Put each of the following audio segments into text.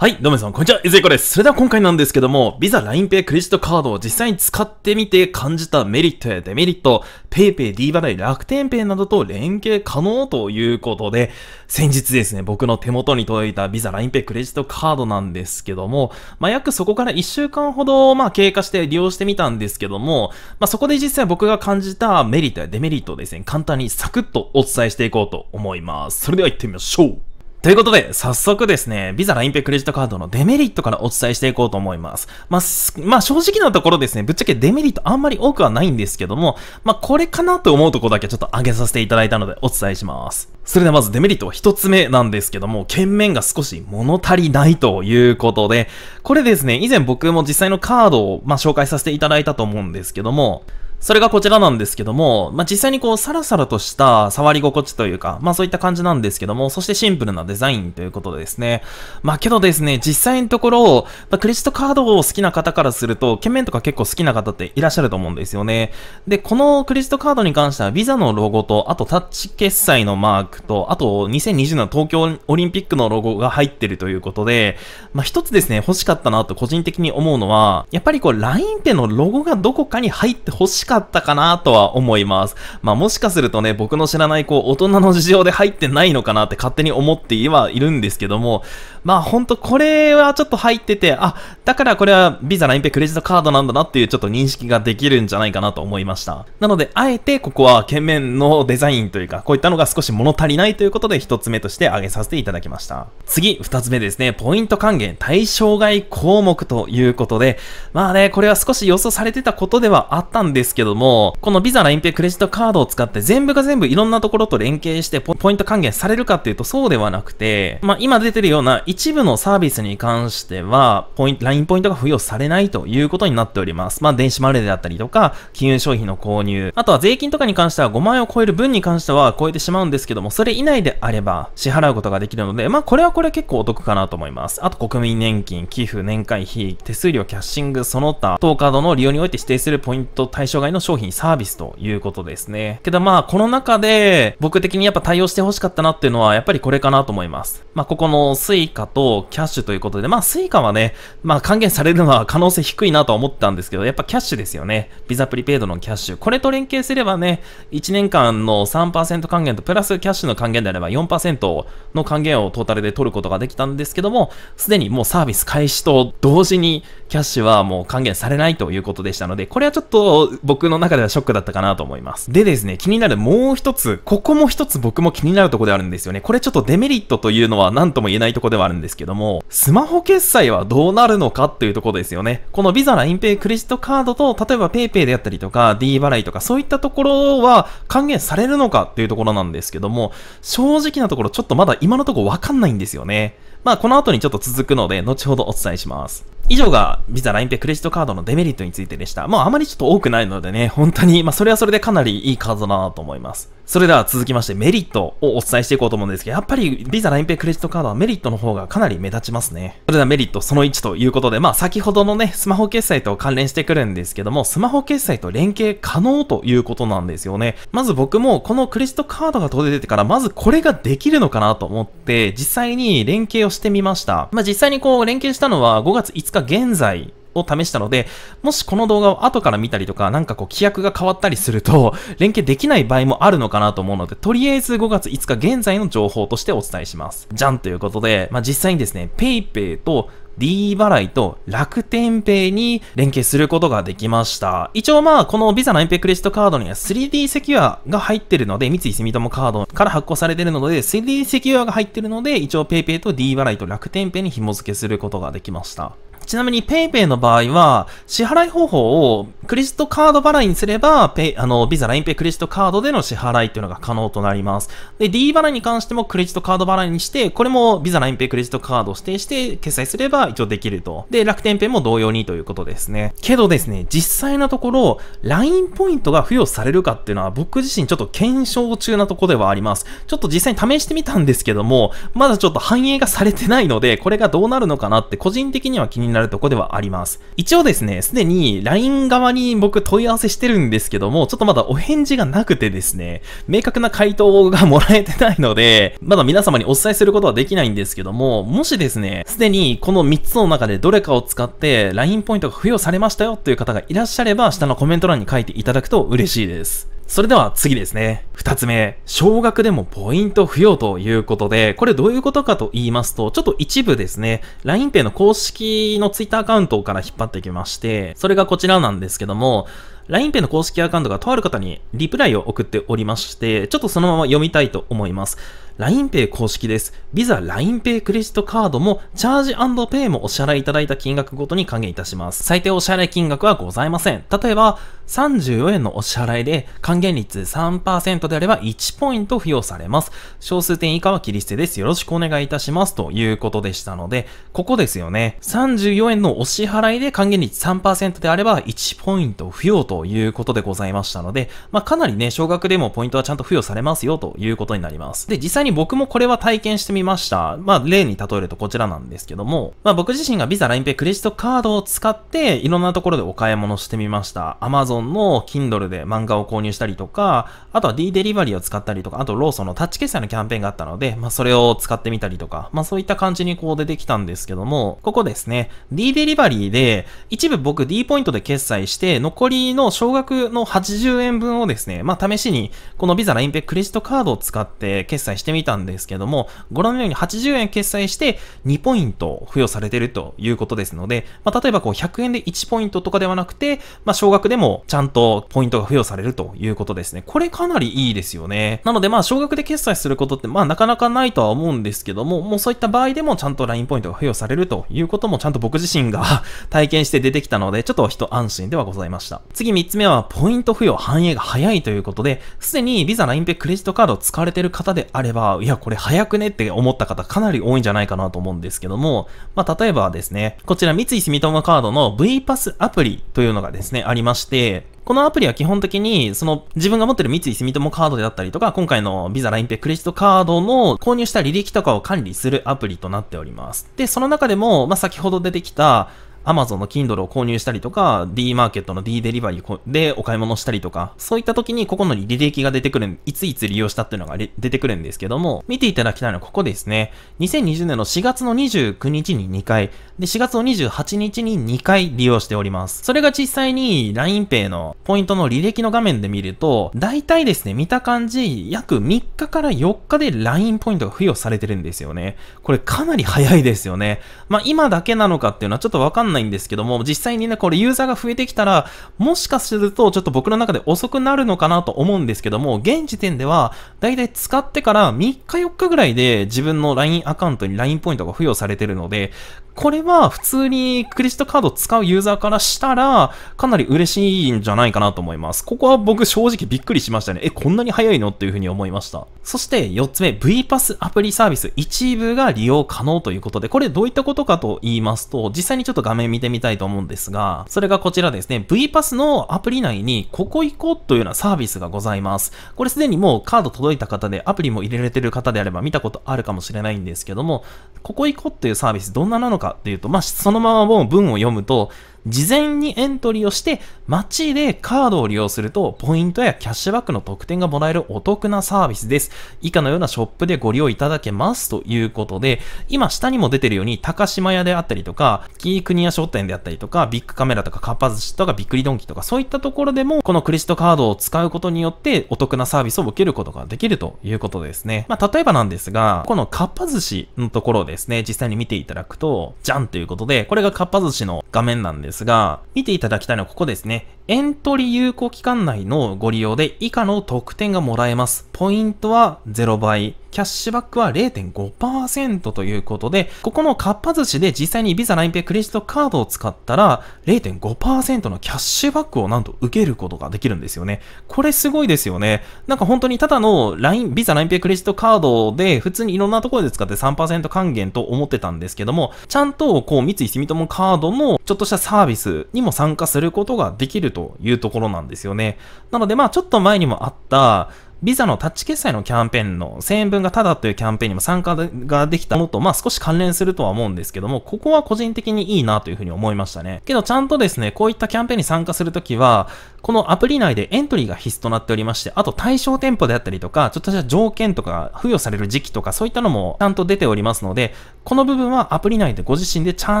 はい、どうも皆さん、こんにちは、ゆずいこです。それでは今回なんですけども、ビザ、ラインペイ、クレジットカードを実際に使ってみて感じたメリットやデメリット、ペイペイ、D 払い、楽天ペイなどと連携可能ということで、先日ですね、僕の手元に届いたビザ、ラインペイ、クレジットカードなんですけども、まあ、約そこから1週間ほど、まあ、経過して利用してみたんですけども、まあ、そこで実際僕が感じたメリットやデメリットをですね、簡単にサクッとお伝えしていこうと思います。それでは行ってみましょう。ということで、早速ですね、ビザラインペクレジットカードのデメリットからお伝えしていこうと思います。まあ、まあ、正直なところですね、ぶっちゃけデメリットあんまり多くはないんですけども、まあ、これかなと思うところだけちょっと上げさせていただいたのでお伝えします。それではまずデメリット一つ目なんですけども、券面が少し物足りないということで、これですね、以前僕も実際のカードを、まあ、紹介させていただいたと思うんですけども、それがこちらなんですけども、まあ、実際にこう、サラサラとした触り心地というか、まあ、そういった感じなんですけども、そしてシンプルなデザインということでですね。まあ、けどですね、実際のところ、まあ、クレジットカードを好きな方からすると、懸面とか結構好きな方っていらっしゃると思うんですよね。で、このクレジットカードに関しては、ビザのロゴと、あとタッチ決済のマークと、あと2020の東京オリンピックのロゴが入ってるということで、まあ、一つですね、欲しかったなと個人的に思うのは、やっぱりこう、LINE ペのロゴがどこかに入って欲しかったかったかなとは思います。まあもしかするとね、僕の知らないこう大人の事情で入ってないのかなって勝手に思ってはいるんですけども、まあほんとこれはちょっと入ってて、あ、だからこれは Visa、ンペクレジットカードなんだなっていうちょっと認識ができるんじゃないかなと思いました。なので、あえてここは懸面のデザインというか、こういったのが少し物足りないということで一つ目として挙げさせていただきました。次、二つ目ですね、ポイント還元対象外項目ということで、まあね、これは少し予想されてたことではあったんですけどけども、このビザ、ラインペイ、クレジットカードを使って全部が全部いろんなところと連携してポイント還元されるかっていうとそうではなくて、まあ、今出てるような一部のサービスに関しては、ポイント、ラインポイントが付与されないということになっております。まあ、電子マネーであったりとか、金融商品の購入、あとは税金とかに関しては5万円を超える分に関しては超えてしまうんですけども、それ以内であれば支払うことができるので、まあ、これはこれ結構お得かなと思います。あと、国民年金、寄付、年会費、手数料、キャッシング、その他、当カードの利用において指定するポイント対象外売の商品、サービスということですね。けどまあ、この中で、僕的にやっぱ対応して欲しかったなっていうのは、やっぱりこれかなと思います。まあ、ここの suica とキャッシュということで、まあ、suica はね、まあ、還元されるのは可能性低いなとは思ったんですけど、やっぱキャッシュですよね。ビザプリペイドのキャッシュ。これと連携すればね、1年間の3%還元と、プラスキャッシュの還元であれば4%の還元をトータルで取ることができたんですけども、すでにもうサービス開始と同時に、キャッシュはもう還元されないということでしたので、これはちょっと僕僕の中ではショックだったかなと思います。でですね、気になるもう一つ、ここも一つ僕も気になるとこであるんですよね。これちょっとデメリットというのは何とも言えないとこではあるんですけども、スマホ決済はどうなるのかっていうとこですよね。この Visa、l i n クレジットカードと、例えば PayPay であったりとか、D 払いとか、そういったところは還元されるのかっていうところなんですけども、正直なところちょっとまだ今のところわかんないんですよね。まあこの後にちょっと続くので、後ほどお伝えします。以上がビザ、ラインペ、クレジットカードのデメリットについてでした。まああまりちょっと多くないのでね、本当に、まあそれはそれでかなりいいカードだなと思います。それでは続きましてメリットをお伝えしていこうと思うんですけど、やっぱり Visa、LINEPay、クレジットカードはメリットの方がかなり目立ちますね。それではメリットその1ということで、まあ先ほどのね、スマホ決済と関連してくるんですけども、スマホ決済と連携可能ということなんですよね。まず僕もこのクレジットカードが届いてから、まずこれができるのかなと思って、実際に連携をしてみました。まあ実際にこう連携したのは5月5日現在を試したので、もしこの動画を後から見たりとか、なんかこう規約が変わったりすると、連携できない場合もあるのかなと思うので、とりあえず5月5日現在の情報としてお伝えします。じゃんということで、まあ、実際にですね、PayPay と D 払いと楽天ペイに連携することができました。一応まあ、この Visa の m p クレジットカードには 3D セキュアが入ってるので、三井住友カードから発行されてるので、3D セキュアが入ってるので、一応 PayPay と D 払いと楽天ペイに紐付けすることができました。ちなみに PayPay の場合は、支払い方法をクレジットカード払いにすれば、ペイあの、ビザ、ラインペイクレジットカードでの支払いというのが可能となります。で、D 払いに関してもクレジットカード払いにして、これもビザ、ラインペイクレジットカードを指定して決済すれば一応できると。で、楽天ペイも同様にということですね。けどですね、実際のところ、LINE ポイントが付与されるかっていうのは僕自身ちょっと検証中なとこではあります。ちょっと実際に試してみたんですけども、まだちょっと反映がされてないので、これがどうなるのかなって個人的には気になるなるとこではあります。一応ですね、すでに LINE 側に僕問い合わせしてるんですけども、ちょっとまだお返事がなくてですね、明確な回答がもらえてないので、まだ皆様にお伝えすることはできないんですけども、もしですね、すでにこの3つの中でどれかを使って LINE ポイントが付与されましたよという方がいらっしゃれば、下のコメント欄に書いていただくと嬉しいです。それでは次ですね。二つ目、少額でもポイント付与ということで、これどういうことかと言いますと、ちょっと一部ですね、LINEPay の公式の Twitter アカウントから引っ張ってきまして、それがこちらなんですけども、LINEPay の公式アカウントがとある方にリプライを送っておりまして、ちょっとそのまま読みたいと思います。LINEPay 公式です。Visa LINEPay クレジットカードもチャージペイもお支払いいただいた金額ごとに還元いたします。最低お支払い金額はございません。例えば、34円のお支払いで還元率3%であれば1ポイント付与されます。小数点以下は切り捨てです。よろしくお願いいたします。ということでしたので、ここですよね。34円のお支払いで還元率3%であれば1ポイント付与ということでございましたので、まあ、かなりね、少額でもポイントはちゃんと付与されますよということになります。で、実際に僕もこれは体験してみました。まあ、例に例えるとこちらなんですけども、まあ、僕自身が Visa、LINEPay、クレジットカードを使っていろんなところでお買い物してみました。Amazon ソンの Kindle で漫画を購入したりとか、あとは D デリバリーを使ったりとか、あとローソンのタッチ決済のキャンペーンがあったので、まあ、それを使ってみたりとか、まあ、そういった感じにこう出てきたんですけども、ここですね、D デリバリーで、一部僕 D ポイントで決済して、残りの少額の80円分をですね、まあ、試しに、この Visa ラインペイクレジットカードを使って決済してみたんですけども、ご覧のように80円決済して2ポイント付与されてるということですので、まあ、例えばこう100円で1ポイントとかではなくて、まあ、少額でもちゃんとポイントが付与されるということですね。これかなりいいですよね。なのでまあ、少額で決済することってまあ、なかなかないとは思うんですけども、もうそういった場合でもちゃんと LINE ポイントが付与されるということもちゃんと僕自身が 体験して出てきたので、ちょっと一安心ではございました。次3つ目は、ポイント付与反映が早いということで、すでに Visa、LINEPay、クレジットカードを使われてる方であれば、いや、これ早くねって思った方かなり多いんじゃないかなと思うんですけども、まあ、例えばですね、こちら三井住友カードの V パスアプリというのがですね、ありまして、このアプリは基本的に、その自分が持ってる三井住友カードであったりとか、今回の Visa LINEPay クレジットカードの購入した履歴とかを管理するアプリとなっております。で、その中でも、まあ、先ほど出てきた、Amazon の Kindle を購入したりとか、D マーケットの D デリバリーでお買い物したりとか、そういった時にここの履歴が出てくる、いついつ利用したっていうのが出てくるんですけども、見ていただきたいのはここですね。2020年の4月の29日に2回、で、4月の28日に2回利用しております。それが実際に LINEPay のポイントの履歴の画面で見ると、大体ですね、見た感じ、約3日から4日で LINE ポイントが付与されてるんですよね。これかなり早いですよね。まあ、今だけなのかっていうのはちょっとわかんないないんですけども、実際にね、これユーザーが増えてきたら、もしかするとちょっと僕の中で遅くなるのかなと思うんですけども、現時点では、だいたい使ってから3日4日ぐらいで自分の LINE アカウントに LINE ポイントが付与されてるので、これは普通にクレジットカードを使うユーザーからしたら、かなり嬉しいんじゃないかなと思います。ここは僕正直びっくりしましたね。え、こんなに早いのっていうふうに思いました。そして4つ目、V パスアプリサービス一部が利用可能ということで、これどういったことかと言いますと、実際にちょっと画面見てみたいと思うんですが、それがこちらですね。V パスのアプリ内に、ここ行こうというようなサービスがございます。これすでにもうカード届いた方で、アプリも入れられてる方であれば見たことあるかもしれないんですけども、ここ行こうっていうサービスどんななのかかっていうと、まあ、そのままもう文を読むと、事前にエントリーをして、街でカードを利用すると、ポイントやキャッシュバックの特典がもらえるお得なサービスです。以下のようなショップでご利用いただけますということで、今下にも出てるように、高島屋であったりとか、キークニア商店であったりとか、ビッグカメラとか、カッパ寿司とか、ビックリドンキとか、そういったところでも、このクレジットカードを使うことによって、お得なサービスを受けることができるということですね。まあ、例えばなんですが、このかっぱ寿司のところをですね、実際に見ていただくと、じゃんということで、これがかっぱ寿司の画面なんですですが、見ていただきたいのはここですね。エントリー有効期間内のご利用で以下の特典がもらえます。ポイントは0倍、キャッシュバックは0.5%ということで、ここのかっぱ寿司で実際に Visa、LINE Pay、クレジットカードを使ったら、0.5%のキャッシュバックをなんと受けることができるんですよね。これすごいですよね。なんか本当にただの LINE、Visa、LINE Pay、クレジットカードで、普通にいろんなところで使って3%還元と思ってたんですけども、ちゃんとこう三井住友カードのちょっとしたサービスにも参加することができるというところなんですよね。なのでまあちょっと前にもあった、ビザのタッチ決済のキャンペーンの1000円分がタダというキャンペーンにも参加ができたのと、まあ少し関連するとは思うんですけども、ここは個人的にいいなというふうに思いましたね。けどちゃんとですね、こういったキャンペーンに参加するときは、このアプリ内でエントリーが必須となっておりまして、あと対象店舗であったりとか、ちょっとした条件とか付与される時期とか、そういったのもちゃんと出ておりますので、この部分はアプリ内でご自身でちゃ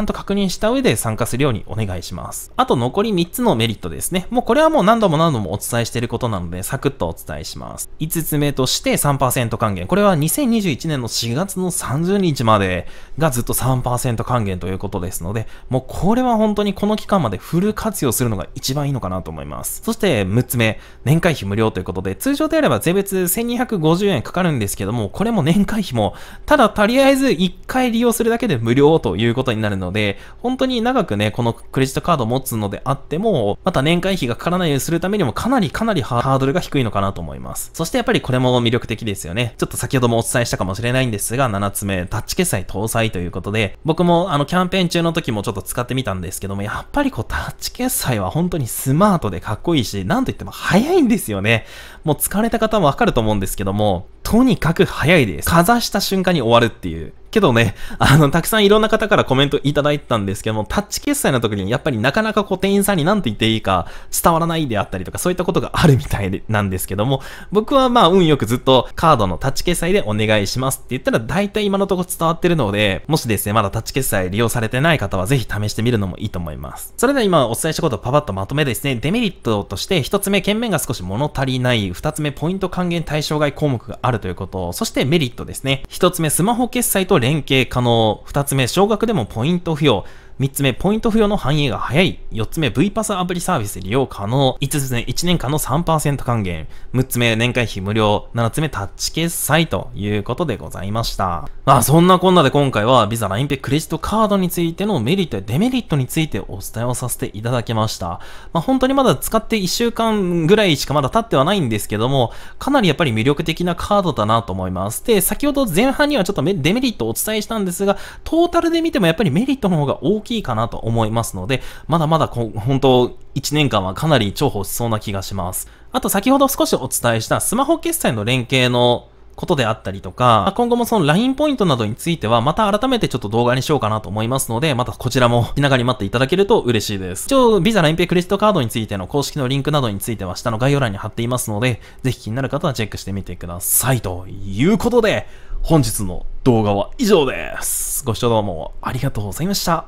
んと確認した上で参加するようにお願いします。あと残り3つのメリットですね。もうこれはもう何度も何度もお伝えしていることなので、サクッとお伝えします。5つ目として3%還元。これは2021年の4月の30日までがずっと3%還元ということですので、もうこれは本当にこの期間までフル活用するのが一番いいのかなと思います。。そして6つ目、年会費無料ということで、通常であれば税別1250円かかるんですけども、これも年会費も、ただとりあえず1回利用するだけで無料ということになるので、本当に長くね、このクレジットカードを持つのであっても、また年会費がかからないようにするためにもかなりかなりハードルが低いのかなと思います。そしてやっぱりこれも魅力的ですよね。ちょっと先ほどもお伝えしたかもしれないんですが、7つ目、タッチ決済搭載ということで、僕もあのキャンペーン中の時もちょっと使ってみたんですけども、やっぱりこうタッチ決済は本当にスマートでかっっこいいし、なんといっても早いんですよね。もう疲れた方もわかると思うんですけども、とにかく早いです。かざした瞬間に終わるっていう。けどね、あの、たくさんいろんな方からコメントいただいたんですけども、タッチ決済の時にやっぱりなかなかこう店員さんに何て言っていいか伝わらないであったりとかそういったことがあるみたいなんですけども、僕はまあ運よくずっとカードのタッチ決済でお願いしますって言ったら大体今のところ伝わってるので、もしですね、まだタッチ決済利用されてない方はぜひ試してみるのもいいと思います。それでは今お伝えしたことをパパッとまとめですね、デメリットとして1つ目、券面が少し物足りない、2つ目、ポイント還元対象外項目があるということ、そしてメリットですね。1つ目、スマホ決済と連携可能。2つ目、少額でもポイント付与。3つ目、ポイント付与の反映が早い。4つ目、V パスアプリサービス利用可能。5つ目、1年間の3%還元。6つ目、年会費無料。7つ目、タッチ決済ということでございました。まあ、そんなこんなで今回は、ビザラインペクレジットカードについてのメリットやデメリットについてお伝えをさせていただきました。まあ、本当にまだ使って1週間ぐらいしかまだ経ってはないんですけども、かなりやっぱり魅力的なカードだなと思います。で、先ほど前半にはちょっとデメリットをお伝えしたんですが、トータルで見てもやっぱりメリットの方が大きいきいかなと思いますので、まだまだ本当、1年間はかなり重宝しそうな気がします。あと先ほど少しお伝えしたスマホ決済の連携のことであったりとか、今後もその LINE ポイントなどについては、また改めてちょっと動画にしようかなと思いますので、またこちらも気長に待っていただけると嬉しいです。一応、Visa、LINE Pay クレジットカードについての公式のリンクなどについては、下の概要欄に貼っていますので、ぜひ気になる方はチェックしてみてください。ということで、本日の動画は以上です。ご視聴どうもありがとうございました。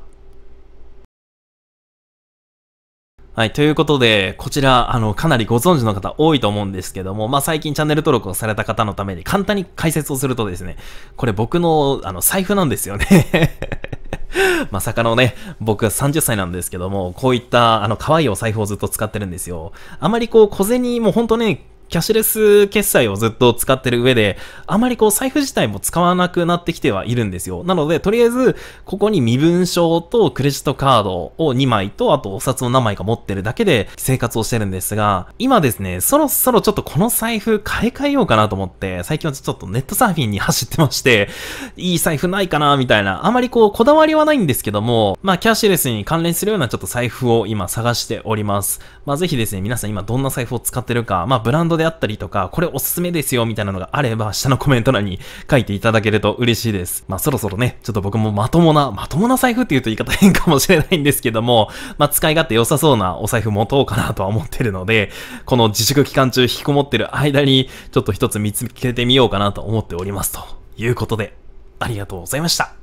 はい。ということで、こちら、あの、かなりご存知の方多いと思うんですけども、まあ、最近チャンネル登録をされた方のために簡単に解説をするとですね、これ僕の、あの、財布なんですよね まさかのね、僕は30歳なんですけども、こういった、あの、可愛いお財布をずっと使ってるんですよ。あまりこう、小銭、もうほんとね、キャッシュレス決済をずっと使ってる上で、あまりこう財布自体も使わなくなってきてはいるんですよ。なので、とりあえず、ここに身分証とクレジットカードを2枚と、あとお札を何枚か持ってるだけで生活をしてるんですが、今ですね、そろそろちょっとこの財布買い替えようかなと思って、最近はちょっとネットサーフィンに走ってまして、いい財布ないかな、みたいな、あまりこう、こだわりはないんですけども、まあ、キャッシュレスに関連するようなちょっと財布を今探しております。まあ、ぜひですね、皆さん今どんな財布を使ってるか、まあ、ブランドでであったりとか、これおすすめですよみたいなのがあれば、下のコメント欄に書いていただけると嬉しいです。まあそろそろね、ちょっと僕もまともな、まともな財布って言うと言い方変かもしれないんですけども、まあ使い勝手良さそうなお財布持とうかなとは思ってるので、この自粛期間中引きこもってる間に、ちょっと一つ見つけてみようかなと思っておりますということで、ありがとうございました。